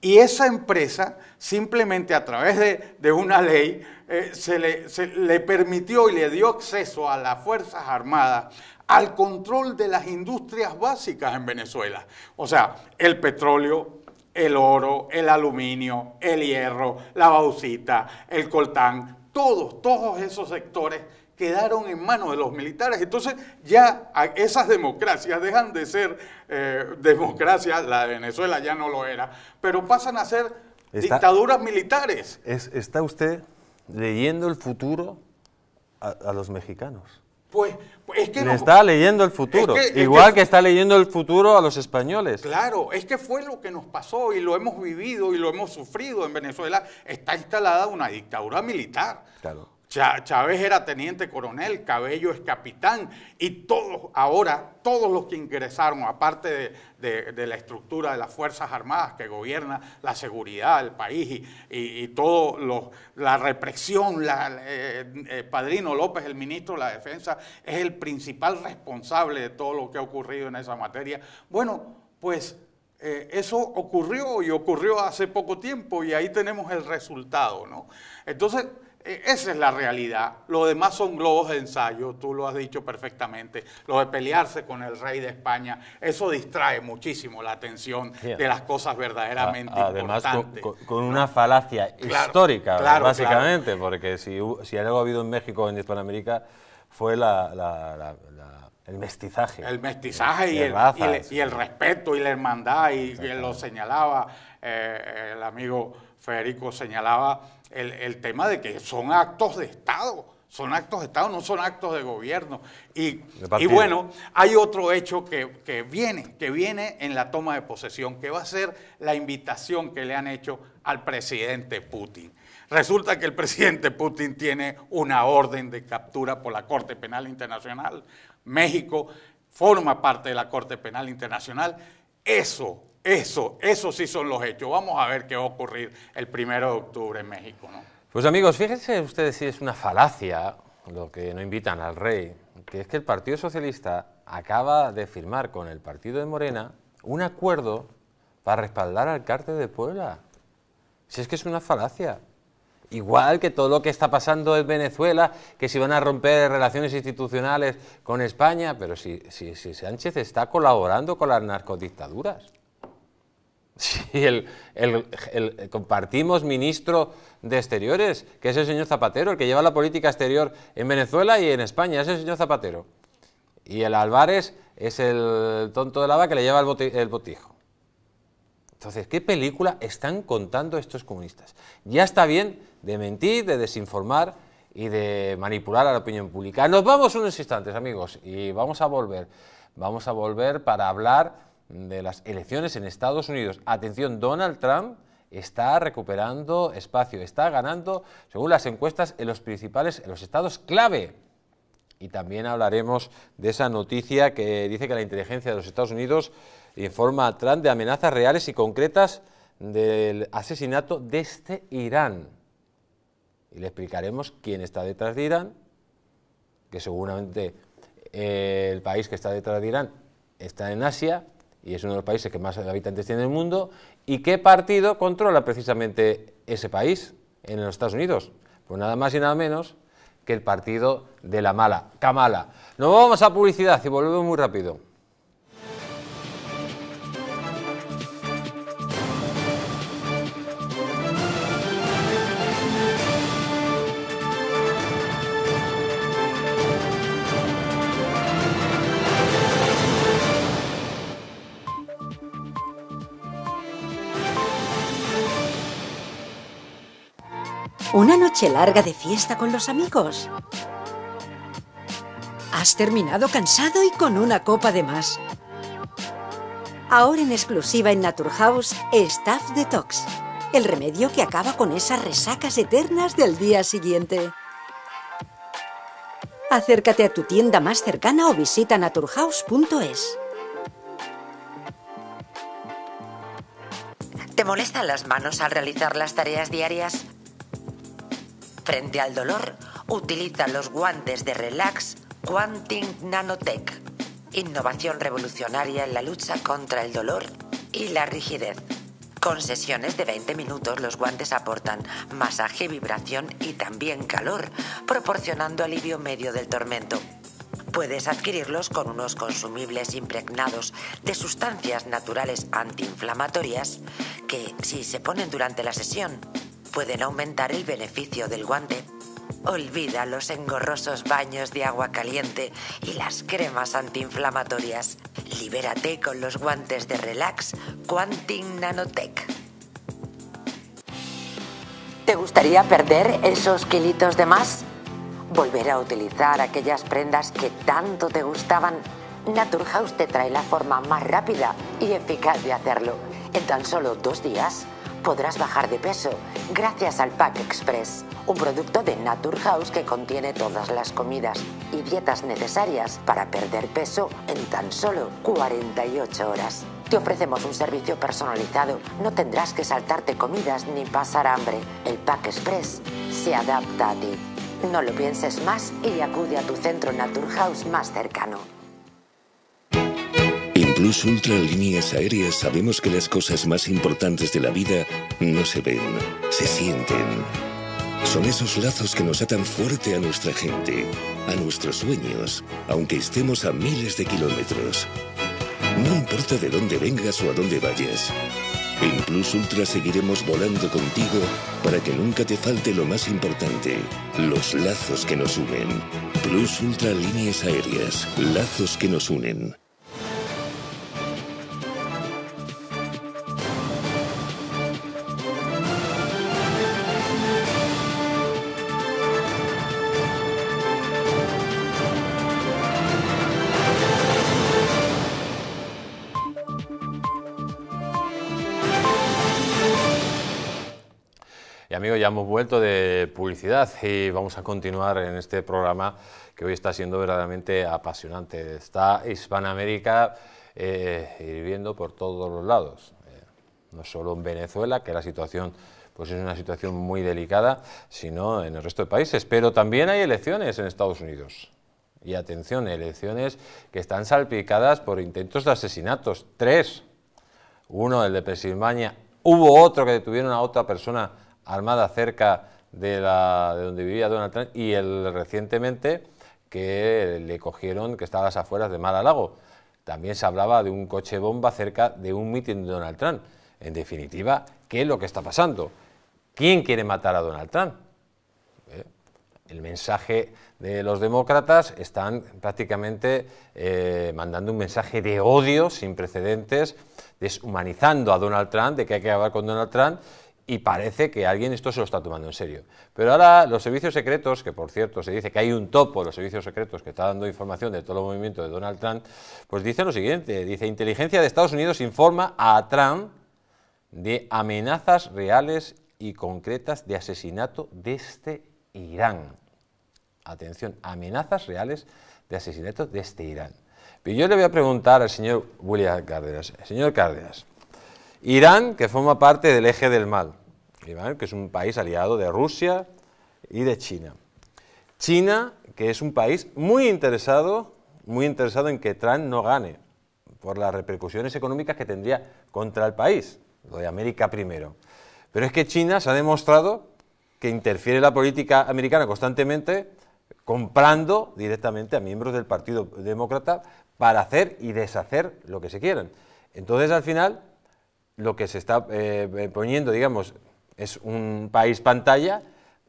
Y esa empresa simplemente a través de, una ley eh, se, le, se le permitió y le dio acceso a las Fuerzas Armadas al control de las industrias básicas en Venezuela. O sea, el petróleo, el oro, el aluminio, el hierro, la bauxita, el coltán, todos, todos esos sectores quedaron en manos de los militares. Entonces ya esas democracias dejan de ser eh, democracias, la de Venezuela ya no lo era, pero pasan a ser dictaduras militares. ¿Está usted leyendo el futuro a los mexicanos? Pues, pues, es que... no, está leyendo el futuro, igual que, está leyendo el futuro a los españoles. Claro, es que fue lo que nos pasó y lo hemos vivido y lo hemos sufrido en Venezuela. Está instalada una dictadura militar. Claro. Chávez era teniente coronel, Cabello es capitán y todos, ahora todos los que ingresaron, aparte de, la estructura de las Fuerzas Armadas que gobierna la seguridad del país y, todo la represión, eh, eh, Padrino López, el ministro de la Defensa, es el principal responsable de todo lo que ha ocurrido en esa materia. Bueno, pues eh, eso ocurrió y ocurrió hace poco tiempo y ahí tenemos el resultado, ¿no? Entonces... E, esa es la realidad. Lo demás son globos de ensayo, tú lo has dicho perfectamente. Lo de pelearse con el rey de España, eso distrae muchísimo la atención de las cosas verdaderamente además, importantes. Con, una falacia histórica, básicamente, porque si, si algo ha habido en México, en Hispanoamérica, fue el mestizaje. El mestizaje y, el, respeto y la hermandad, y, lo señalaba eh, el amigo Federico, señalaba el, tema de que son actos de Estado, son actos de Estado, no son actos de gobierno. Y, bueno, hay otro hecho que, viene, que viene en la toma de posesión, que va a ser la invitación que le han hecho al presidente Putin. Resulta que el (laughs) presidente Putin tiene una orden de captura por la Corte Penal Internacional. México forma parte de la Corte Penal Internacional. Eso eso, eso sí son los hechos. Vamos a ver qué va a ocurrir el primero de octubre en México. ¿no? Pues amigos, fíjense ustedes si es una falacia lo que no invitan al rey, que es que el Partido Socialista acaba de firmar con el Partido de Morena un acuerdo para respaldar al cártel de Puebla. Si es que es una falacia. Igual que todo lo que está pasando en Venezuela, que si van a romper relaciones institucionales con España, pero si, si Sánchez está colaborando con las narcodictaduras. Sí, el, compartimos ministro de Exteriores, que es el señor Zapatero, el que lleva la política exterior en Venezuela y en España, es el señor Zapatero. Y el Álvarez es el tonto de lava que le lleva el, el botijo. Entonces, ¿qué película están contando estos comunistas? Ya está bien de mentir, de desinformar y de manipular a la opinión pública. Nos vamos unos instantes, amigos, y vamos a volver. Vamos a volver para hablar de las elecciones en Estados Unidos. Atención, Donald Trump está recuperando espacio, está ganando, según las encuestas, en los principales, en los estados clave. Y también hablaremos de esa noticia que dice que la inteligencia de los Estados Unidos informa a Trump de amenazas reales y concretas del asesinato de este Irán. Y le explicaremos quién está detrás de Irán, que seguramente eh, el país que está detrás de Irán está en Asia, y es uno de los países que más habitantes tiene en el mundo, ¿y qué partido controla precisamente ese país en los Estados Unidos? Pues nada más y nada menos que el partido de la mala, Kamala. Nos vamos a publicidad y volvemos muy rápido. larga de fiesta con los amigos. Has terminado cansado y con una copa de más. Ahora en exclusiva en Naturhaus, Staff Detox. El remedio que acaba con esas resacas eternas del día siguiente. Acércate a tu tienda más cercana o visita naturhaus.es. ¿Te molestan las manos al realizar las tareas diarias? Frente al dolor, utiliza los guantes de Relax Quanting Nanotech, innovación revolucionaria en la lucha contra el dolor y la rigidez. Con sesiones de 20 minutos los guantes aportan masaje, vibración y también calor, proporcionando alivio medio del tormento. Puedes adquirirlos con unos consumibles impregnados de sustancias naturales antiinflamatorias que, si se ponen durante la sesión, pueden aumentar el beneficio del guante. Olvida los engorrosos baños de agua caliente y las cremas antiinflamatorias. Libérate con los guantes de Relax Quantin Nanotech. ¿Te gustaría perder esos kilitos de más? Volver a utilizar aquellas prendas que tanto te gustaban. Naturhaus te trae la forma más rápida y eficaz de hacerlo. En tan solo dos días podrás bajar de peso gracias al Pack Express, un producto de Naturhaus que contiene todas las comidas y dietas necesarias para perder peso en tan solo 48 horas. Te ofrecemos un servicio personalizado. No tendrás que saltarte comidas ni pasar hambre. El Pack Express se adapta a ti. No lo pienses más y acude a tu centro Naturhaus más cercano. Plus Ultra Líneas Aéreas sabemos que las cosas más importantes de la vida no se ven, se sienten. Son esos lazos que nos atan fuerte a nuestra gente, a nuestros sueños, aunque estemos a miles de kilómetros. No importa de dónde vengas o a dónde vayas. En Plus Ultra seguiremos volando contigo para que nunca te falte lo más importante, los lazos que nos unen. Plus Ultra Líneas Aéreas, lazos que nos unen. ya hemos vuelto de publicidad y vamos a continuar en este programa que hoy está siendo verdaderamente apasionante. Está Hispanoamérica eh, hirviendo por todos los lados, eh, no solo en Venezuela, que la situación pues es una situación muy delicada, sino en el resto de países. Pero también hay elecciones en Estados Unidos. Y atención, elecciones que están salpicadas por intentos de asesinatos. Tres. Uno, el de Pensilvania. Hubo otro que detuvieron a otra persona armada cerca de, donde vivía Donald Trump y el recientemente que le cogieron, que estaba a las afueras de Malalago. También se hablaba de un coche bomba cerca de un mitin de Donald Trump. En definitiva, ¿qué es lo que está pasando? ¿Quién quiere matar a Donald Trump? ¿Eh? El mensaje de los demócratas están prácticamente eh, mandando un mensaje de odio sin precedentes, deshumanizando a Donald Trump, de que hay que hablar con Donald Trump, y parece que alguien esto se lo está tomando en serio. Pero ahora los servicios secretos, que por cierto se dice que hay un topo, los servicios secretos que está dando información de todo el movimiento de Donald Trump, pues dice lo siguiente, dice, inteligencia de Estados Unidos informa a Trump de amenazas reales y concretas de asesinato de este Irán. Atención, amenazas reales de asesinato de este Irán. Pero yo le voy a preguntar al señor William Cárdenas. Señor Cárdenas, Irán, que forma parte del eje del mal, que es un país aliado de Rusia y de China. China, que es un país muy interesado, muy interesado en que Trump no gane, por las repercusiones económicas que tendría contra el país, lo de América primero. Pero es que China se ha demostrado que interfiere la política americana constantemente comprando directamente a miembros del Partido Demócrata para hacer y deshacer lo que se quieran. Entonces, al final, lo que se está eh, eh, poniendo, digamos, es un país pantalla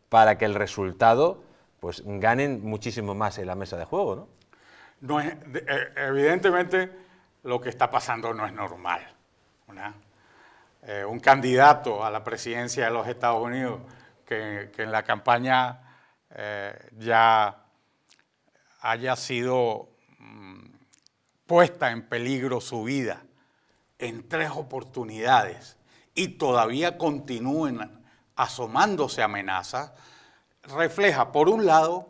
para que el resultado pues ganen muchísimo más en la mesa de juego, ¿no? Eh, evidentemente lo que está pasando no es normal. Eh, un candidato a la presidencia de los Estados Unidos que, en la campaña eh, ya haya sido mm, puesta en peligro su vida en tres oportunidades y todavía continúen asomándose amenazas, refleja, por un lado,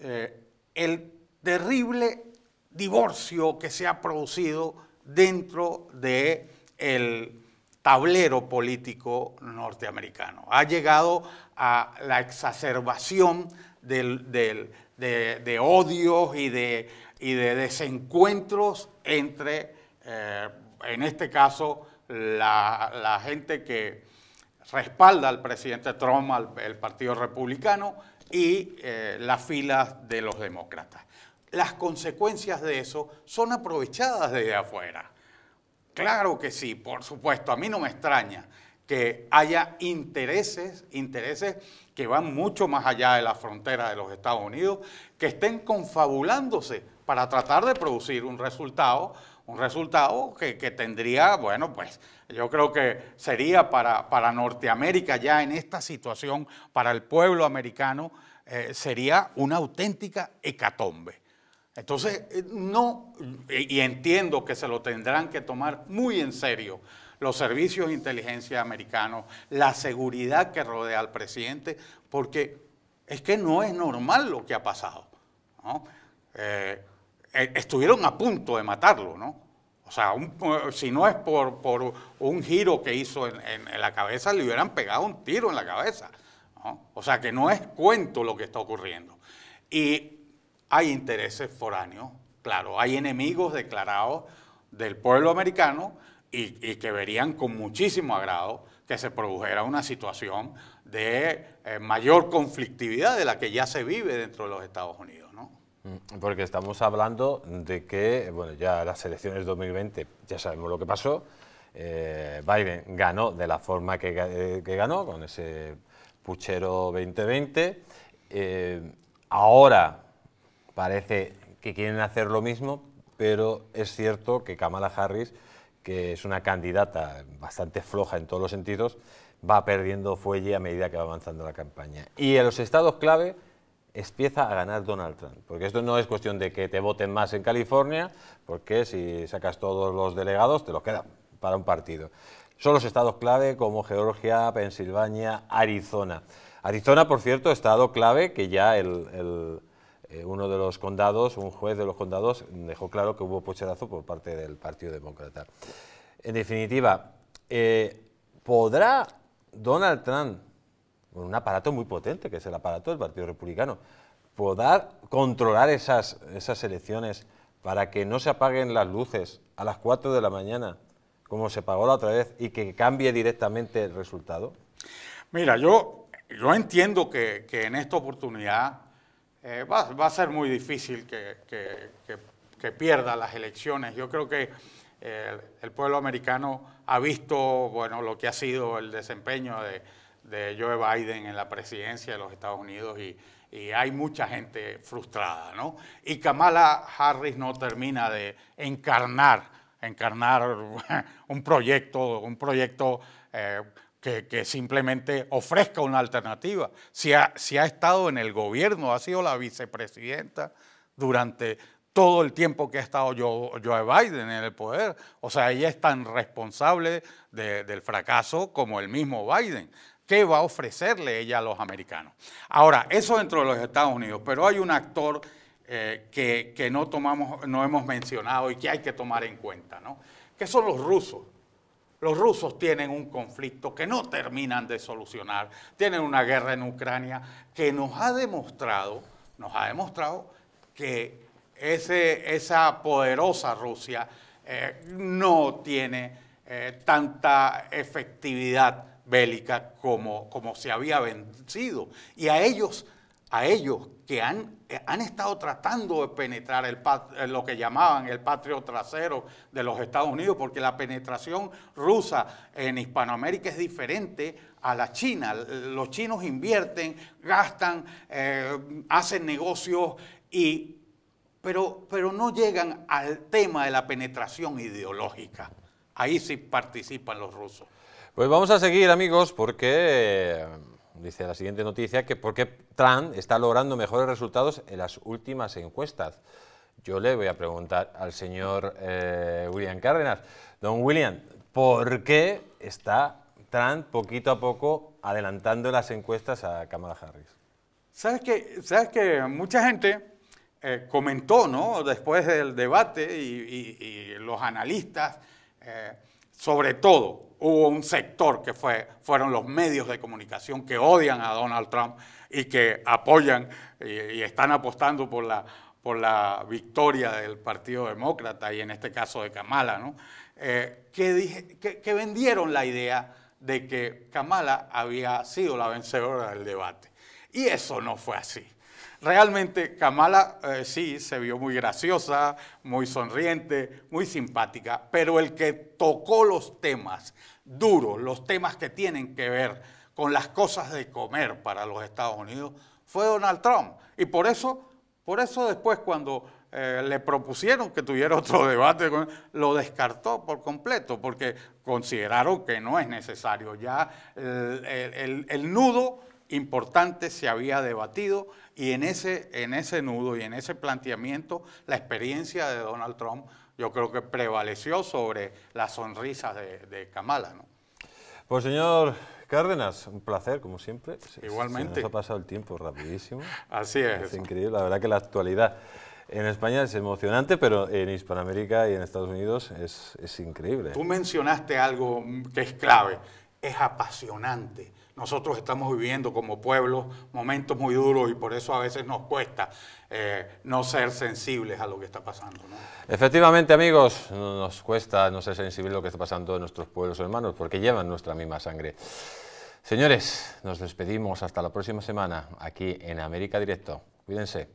eh, el terrible divorcio que se ha producido dentro del tablero político norteamericano. Ha llegado a la exacerbación de, odios y de, desencuentros entre, eh, en este caso, la, gente que respalda al presidente Trump, al el Partido Republicano y eh, las filas de los demócratas. Las consecuencias de eso son aprovechadas desde afuera. Claro que sí, por supuesto, a mí no me extraña que haya intereses, intereses que van mucho más allá de la frontera de los Estados Unidos, que estén confabulándose para tratar de producir un resultado un resultado que, tendría, bueno, pues yo creo que sería para, para, Norteamérica ya en esta situación, para el pueblo americano, eh, sería una auténtica hecatombe. Entonces, eh, no, y entiendo que se lo tendrán que tomar muy en serio los servicios de inteligencia americanos, la seguridad que rodea al presidente, porque es que no es normal lo que ha pasado. ¿no? Eh, eh, estuvieron a punto de matarlo, ¿no? O sea, eh, si no es por, un giro que hizo en, la cabeza, le hubieran pegado un tiro en la cabeza. O sea, que no es cuento lo que está ocurriendo. Y hay intereses foráneos, claro, hay enemigos declarados del pueblo americano y, que verían con muchísimo agrado que se produjera una situación de eh, mayor conflictividad de la que ya se vive dentro de los Estados Unidos. Mm, porque estamos hablando de que, bueno, ya las elecciones 2020, ya sabemos lo que pasó, eh, Biden ganó de la forma que, eh, ganó, con ese puchero 2020. Eh, ahora parece que quieren hacer lo mismo, pero es cierto que Kamala Harris, que es una candidata bastante floja en todos los sentidos, va perdiendo fuelle a medida que va avanzando la campaña. Y en los estados clave empieza a ganar Donald Trump. Porque esto no es cuestión de que te voten más en California, porque si sacas todos los delegados te los queda para un partido. Son los estados clave como Georgia, Pensilvania, Arizona. Arizona, por cierto, estado clave que ya el, eh, uno de los condados, un juez de los condados, dejó claro que hubo pocherazo por parte del Partido Demócrata. En definitiva, eh, ¿podrá Donald Trump un aparato muy potente, que es el aparato del Partido Republicano. poder controlar esas, esas elecciones para que no se apaguen las luces a las 4 de la mañana, como se pagó la otra vez, y que cambie directamente el resultado? Mira, yo, yo entiendo que, que en esta oportunidad eh, va, a ser muy difícil que, que, que, pierda las elecciones. Yo creo que eh, el pueblo americano ha visto bueno, lo que ha sido el desempeño de de Joe Biden en la presidencia de los Estados Unidos y, hay mucha gente frustrada, ¿no? Y Kamala Harris no termina de encarnar, encarnar (laughs) un proyecto, un proyecto eh, que, simplemente ofrezca una alternativa. Si ha, si ha estado en el gobierno, ha sido la vicepresidenta durante todo el tiempo que ha estado Joe, Biden en el poder. O sea, ella es tan responsable del fracaso como el mismo Biden qué va a ofrecerle ella a los americanos. Ahora, eso dentro de los Estados Unidos, pero hay un actor eh, que, no, tomamos, no hemos mencionado y que hay que tomar en cuenta, ¿no? que son los rusos. Los rusos tienen un conflicto que no terminan de solucionar, tienen una guerra en Ucrania que nos ha demostrado, nos ha demostrado que ese, esa poderosa Rusia eh, no tiene eh, tanta efectividad bélica como, como se había vencido. Y a ellos, a ellos que han, eh, han estado tratando de penetrar el, eh, lo que llamaban el patrio trasero de los Estados Unidos, porque la penetración rusa en Hispanoamérica es diferente a la China. Los chinos invierten, gastan, eh, hacen negocios y... Pero, pero no llegan al tema de la penetración ideológica. Ahí sí participan los rusos. Pues vamos a seguir, amigos, porque eh, dice la siguiente noticia que por qué Trump está logrando mejores resultados en las últimas encuestas. Yo le voy a preguntar al señor eh, William Cárdenas. Don William, ¿por qué está Trump poquito a poco adelantando las encuestas a Kamala Harris? Sabes que, sabes que mucha gente eh, comentó, ¿no? Después del debate y, los analistas, sobre todo, hubo un sector que fueron los medios de comunicación que odian a Donald Trump y que apoyan y, están apostando por la, victoria del Partido Demócrata y en este caso de Kamala, eh, que vendieron la idea de que Kamala había sido la vencedora del debate. Y eso no fue así. Realmente Kamala eh, sí se vio muy graciosa, muy sonriente, muy simpática, pero el que tocó los temas duros, los temas que tienen que ver con las cosas de comer para los Estados Unidos, fue Donald Trump. Y por eso, por eso después cuando eh, le propusieron que tuviera otro (laughs) debate, lo descartó por completo, porque consideraron que no es necesario. Ya el, el nudo importante se había debatido y en ese, en ese nudo y en ese planteamiento la experiencia de Donald Trump yo creo que prevaleció sobre las sonrisas de, Kamala. ¿no? Pues señor Cárdenas, un placer, como siempre. Igualmente. Se nos ha pasado el tiempo rapidísimo. Así es. Es increíble, la verdad que la actualidad en España es emocionante, pero en Hispanoamérica y en Estados Unidos es, es increíble. Tú mencionaste algo que es clave, es apasionante. Nosotros estamos viviendo como pueblo momentos muy duros y por eso a veces nos cuesta eh, no ser sensibles a lo que está pasando. Efectivamente, amigos, nos cuesta no ser sensibles a lo que está pasando en nuestros pueblos hermanos porque llevan nuestra misma sangre. Señores, nos despedimos hasta la próxima semana aquí en América Directo. Cuídense.